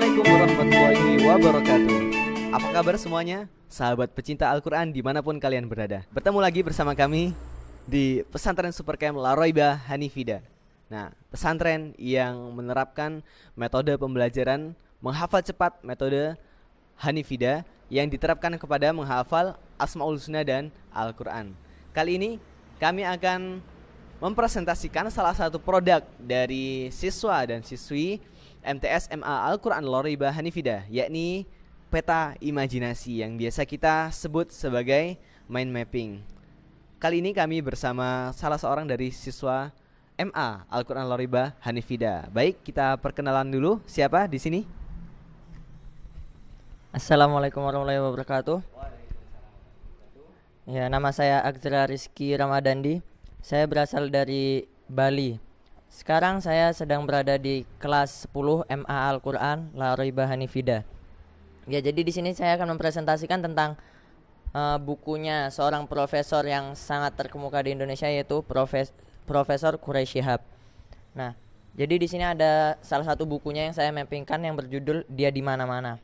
Assalamualaikum warahmatullahi wabarakatuh Apa kabar semuanya? Sahabat pecinta Al-Quran dimanapun kalian berada Bertemu lagi bersama kami di pesantren Supercamp Laroiba Hanifida Nah, pesantren yang menerapkan metode pembelajaran menghafal cepat metode Hanifida yang diterapkan kepada menghafal Asmaul Husna dan Al-Quran Kali ini kami akan mempresentasikan salah satu produk dari siswa dan siswi MTS MA Al-Quran Loriba Hanifida, yakni peta imajinasi yang biasa kita sebut sebagai mind mapping. Kali ini kami bersama salah seorang dari siswa MA Al-Quran Loriba Hanifida. Baik, kita perkenalan dulu siapa di sini? Assalamualaikum warahmatullahi wabarakatuh. Ya, nama saya Agzra Rizky Ramadandi. Saya berasal dari Bali. Sekarang saya sedang berada di kelas 10 MA Al-Qur'an Lari Bahani Hanifida. Ya, jadi di sini saya akan mempresentasikan tentang uh, bukunya seorang profesor yang sangat terkemuka di Indonesia yaitu Profes Profesor Quraisy Shihab. Nah, jadi di sini ada salah satu bukunya yang saya mappingkan yang berjudul Dia di mana-mana.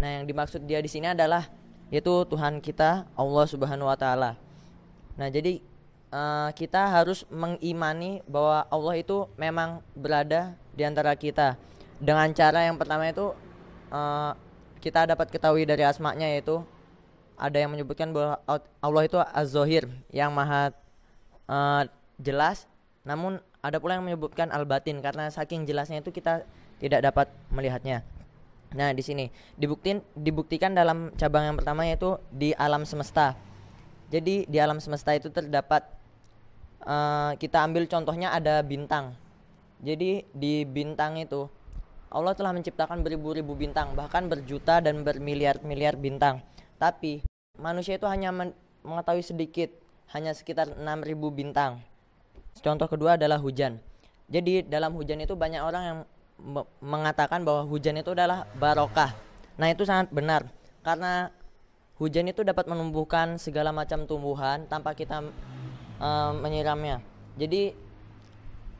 Nah, yang dimaksud dia di sini adalah yaitu Tuhan kita Allah Subhanahu wa taala. Nah, jadi uh, kita harus mengimani bahwa Allah itu memang berada di antara kita dengan cara yang pertama itu uh, kita dapat ketahui dari asmaknya yaitu ada yang menyebutkan bahwa Allah itu az-zohir yang maha uh, jelas namun ada pula yang menyebutkan al-batin karena saking jelasnya itu kita tidak dapat melihatnya nah di sini dibuktin dibuktikan dalam cabang yang pertama yaitu di alam semesta jadi di alam semesta itu terdapat uh, kita ambil contohnya ada bintang. Jadi di bintang itu Allah telah menciptakan beribu-ribu bintang, bahkan berjuta dan bermiliar-miliar bintang. Tapi manusia itu hanya men mengetahui sedikit, hanya sekitar 6000 bintang. Contoh kedua adalah hujan. Jadi dalam hujan itu banyak orang yang mengatakan bahwa hujan itu adalah barokah. Nah, itu sangat benar karena hujan itu dapat menumbuhkan segala macam tumbuhan tanpa kita uh, menyiramnya jadi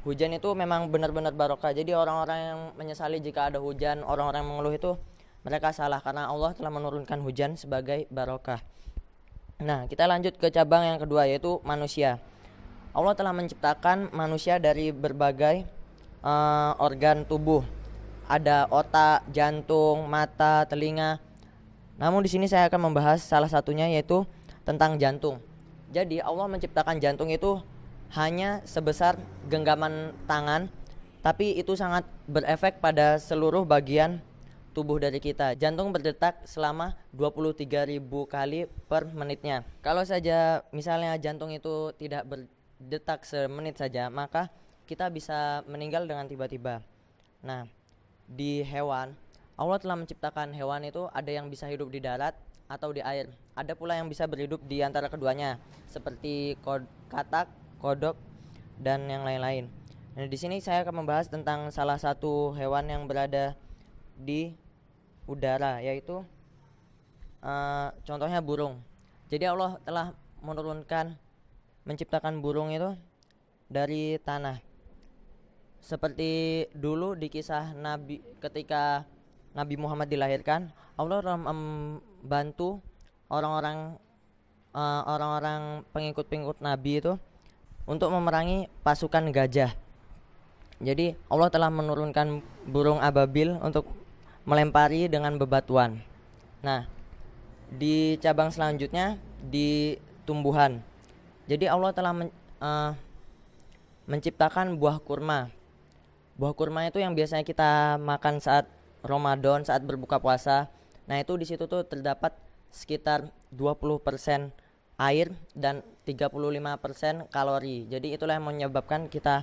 hujan itu memang benar-benar barokah jadi orang-orang yang menyesali jika ada hujan orang-orang yang mengeluh itu mereka salah karena Allah telah menurunkan hujan sebagai barokah nah kita lanjut ke cabang yang kedua yaitu manusia Allah telah menciptakan manusia dari berbagai uh, organ tubuh ada otak, jantung, mata, telinga. Namun di sini saya akan membahas salah satunya yaitu tentang jantung. Jadi Allah menciptakan jantung itu hanya sebesar genggaman tangan, tapi itu sangat berefek pada seluruh bagian tubuh dari kita. Jantung berdetak selama 23.000 kali per menitnya. Kalau saja misalnya jantung itu tidak berdetak semenit saja, maka kita bisa meninggal dengan tiba-tiba. Nah, di hewan, Allah telah menciptakan hewan itu ada yang bisa hidup di darat, atau di air. Ada pula yang bisa berhidup di antara keduanya, seperti kod katak, kodok, dan yang lain-lain. Nah, di sini saya akan membahas tentang salah satu hewan yang berada di udara, yaitu uh, contohnya burung. Jadi Allah telah menurunkan, menciptakan burung itu dari tanah. Seperti dulu di kisah Nabi ketika Nabi Muhammad dilahirkan, Allah bantu orang-orang uh, orang-orang pengikut-pengikut Nabi itu untuk memerangi pasukan gajah. Jadi Allah telah menurunkan burung ababil untuk melempari dengan bebatuan. Nah, di cabang selanjutnya di tumbuhan. Jadi Allah telah men, uh, menciptakan buah kurma. Buah kurma itu yang biasanya kita makan saat Ramadan, saat berbuka puasa. Nah, itu di situ tuh terdapat sekitar 20% air dan 35% kalori. Jadi itulah yang menyebabkan kita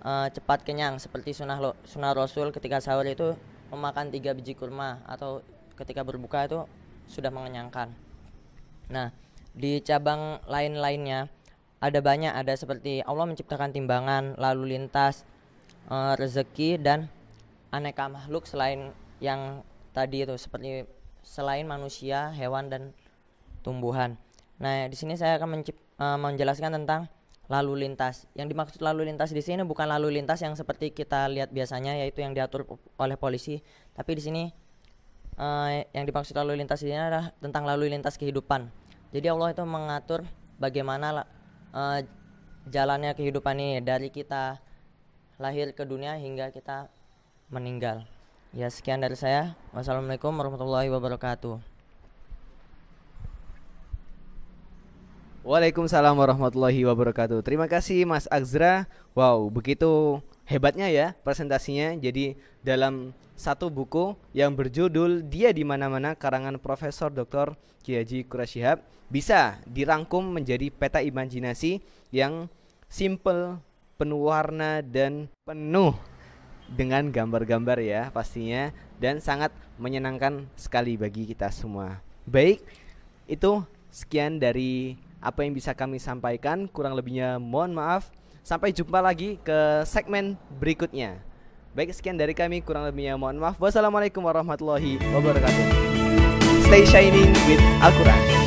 uh, cepat kenyang seperti sunnah, lo, sunnah Rasul ketika sahur itu memakan tiga biji kurma atau ketika berbuka itu sudah mengenyangkan. Nah, di cabang lain-lainnya ada banyak ada seperti Allah menciptakan timbangan, lalu lintas, uh, rezeki dan aneka makhluk selain yang tadi itu seperti selain manusia, hewan dan tumbuhan. Nah, di sini saya akan uh, menjelaskan tentang lalu lintas. Yang dimaksud lalu lintas di sini bukan lalu lintas yang seperti kita lihat biasanya yaitu yang diatur oleh polisi, tapi di sini uh, yang dimaksud lalu lintas di sini adalah tentang lalu lintas kehidupan. Jadi Allah itu mengatur bagaimana uh, jalannya kehidupan ini dari kita lahir ke dunia hingga kita meninggal. Ya sekian dari saya. Wassalamualaikum warahmatullahi wabarakatuh. Waalaikumsalam warahmatullahi wabarakatuh. Terima kasih Mas Azra. Wow, begitu hebatnya ya presentasinya. Jadi dalam satu buku yang berjudul Dia di Mana-mana karangan Profesor Dr. Kiyaji Kurashihab bisa dirangkum menjadi peta imajinasi yang simple, penuh warna dan penuh dengan gambar-gambar ya pastinya dan sangat menyenangkan sekali bagi kita semua. Baik, itu sekian dari apa yang bisa kami sampaikan. Kurang lebihnya mohon maaf. Sampai jumpa lagi ke segmen berikutnya. Baik, sekian dari kami. Kurang lebihnya mohon maaf. Wassalamualaikum warahmatullahi wabarakatuh. Stay shining with al